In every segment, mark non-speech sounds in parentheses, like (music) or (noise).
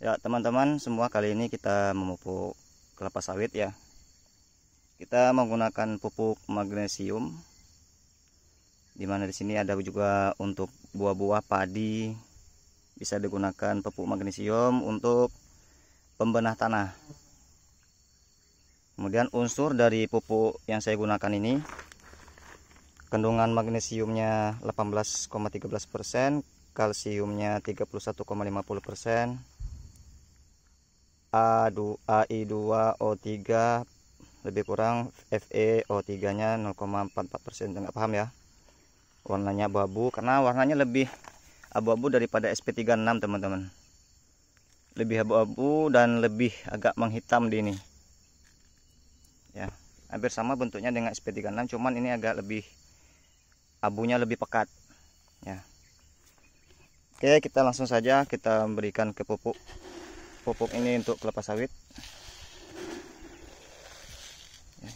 Ya teman-teman semua kali ini kita memupuk kelapa sawit ya Kita menggunakan pupuk magnesium Dimana di sini ada juga untuk buah-buah padi Bisa digunakan pupuk magnesium untuk pembenah tanah Kemudian unsur dari pupuk yang saya gunakan ini Kandungan magnesiumnya 18,13% Kalsiumnya 31,50% A2, AI2O3 lebih kurang FE o 3 nya 0,44% nggak paham ya warnanya abu-abu karena warnanya lebih abu-abu daripada SP36 teman-teman lebih abu-abu dan lebih agak menghitam di ini ya hampir sama bentuknya dengan SP36 cuman ini agak lebih abunya lebih pekat ya Oke kita langsung saja kita berikan ke pupuk pupuk ini untuk kelapa sawit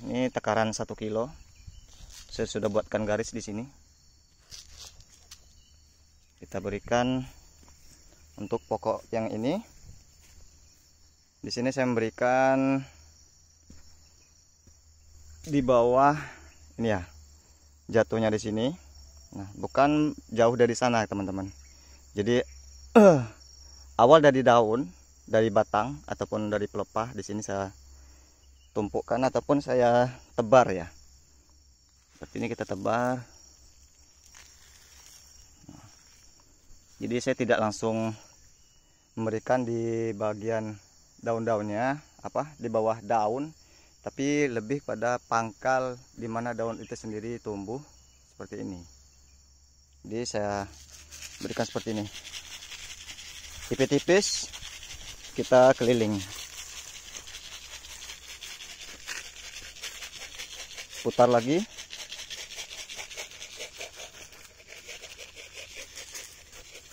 ini takaran satu kilo saya sudah buatkan garis di sini kita berikan untuk pokok yang ini di sini saya memberikan di bawah ini ya jatuhnya di sini nah bukan jauh dari sana teman-teman jadi (clears throat) awal dari daun dari batang ataupun dari pelepah di sini saya tumpukkan ataupun saya tebar ya seperti ini kita tebar jadi saya tidak langsung memberikan di bagian daun-daunnya apa di bawah daun tapi lebih pada pangkal di mana daun itu sendiri tumbuh seperti ini jadi saya berikan seperti ini tipis-tipis kita keliling putar lagi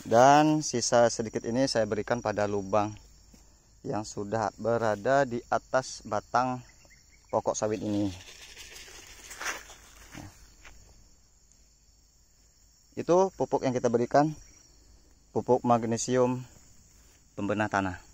dan sisa sedikit ini saya berikan pada lubang yang sudah berada di atas batang pokok sawit ini ya. itu pupuk yang kita berikan pupuk magnesium pembenah tanah